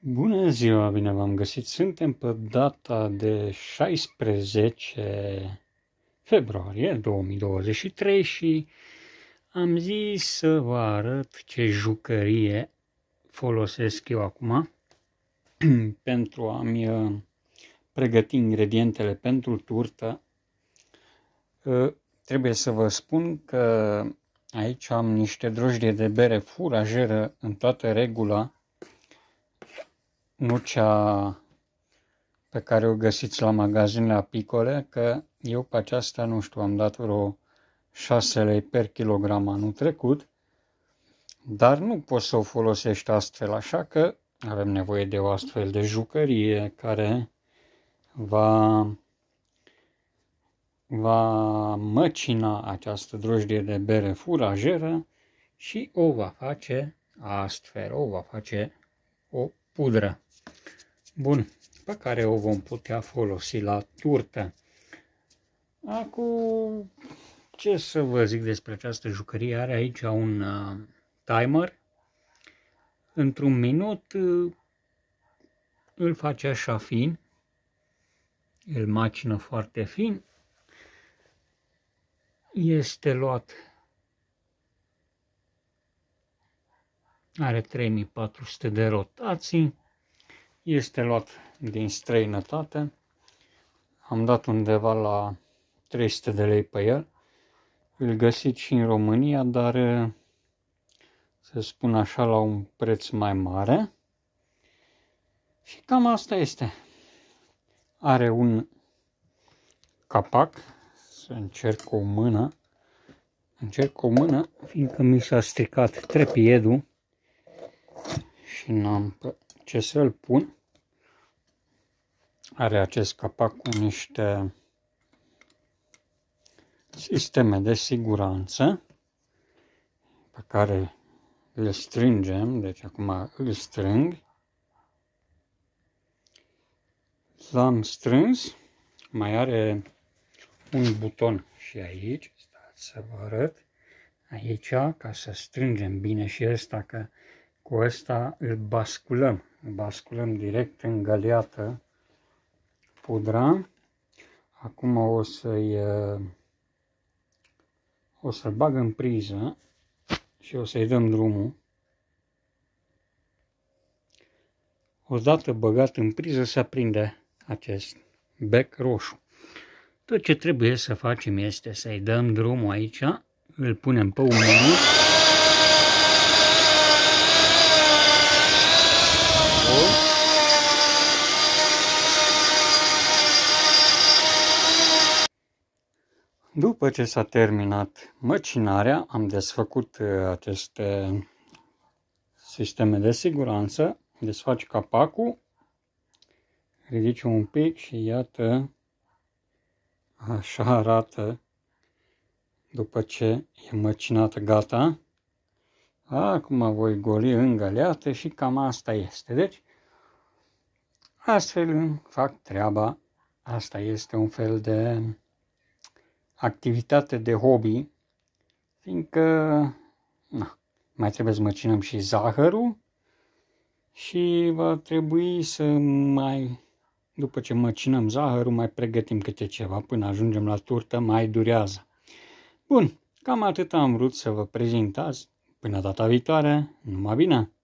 Bună ziua, bine v-am găsit! Suntem pe data de 16 februarie 2023 și am zis să vă arăt ce jucărie folosesc eu acum pentru a-mi uh, pregăti ingredientele pentru turtă. Uh, trebuie să vă spun că aici am niște drojdie de bere furajeră în toată regula nu cea pe care o găsiți la magazin la picole, că eu pe aceasta, nu știu, am dat vreo 6 lei per kilogram anul trecut, dar nu poți să o folosești astfel, așa că avem nevoie de o astfel de jucărie care va, va măcina această drojdie de bere furajeră și o va face astfel, o va face o pudră. Bun, pe care o vom putea folosi la turtă. Acum, ce să vă zic despre această jucărie? Are aici un uh, timer. Într-un minut uh, îl face așa fin. Îl macină foarte fin. Este luat Are 3400 de rotații. Este luat din străinătate. Am dat undeva la 300 de lei pe el. Îl găsit și în România, dar să spun așa la un preț mai mare. Și cam asta este. Are un capac, să încerc cu o mână, încerc cu o mână, fiindcă mi s-a stricat trepiedul și n-am ce să-l pun. Are acest capac cu niște sisteme de siguranță pe care le strângem, deci acum îl strâng. L-am strâns, mai are un buton și aici, stați să vă arăt, aici ca să strângem bine și ăsta că cu ăsta îl basculăm, îl basculăm direct în găleată pudra. Acum o să uh, o să bag în priză și o să-i dăm drumul. Odată băgat în priză se aprinde acest bec roșu. Tot ce trebuie să facem este să-i dăm drumul aici, îl punem pe un minut. După ce s-a terminat măcinarea, am desfăcut uh, aceste sisteme de siguranță, desfaci capacul, ridici un pic și iată, așa arată după ce e măcinată gata. Acum voi goli găleată și cam asta este. Deci, astfel fac treaba. Asta este un fel de activitate de hobby, fiindcă na, mai trebuie să măcinăm și zahărul și va trebui să mai, după ce măcinăm zahărul, mai pregătim câte ceva până ajungem la turtă, mai durează. Bun, cam atât am vrut să vă prezint azi. Până data viitoare, numai bine!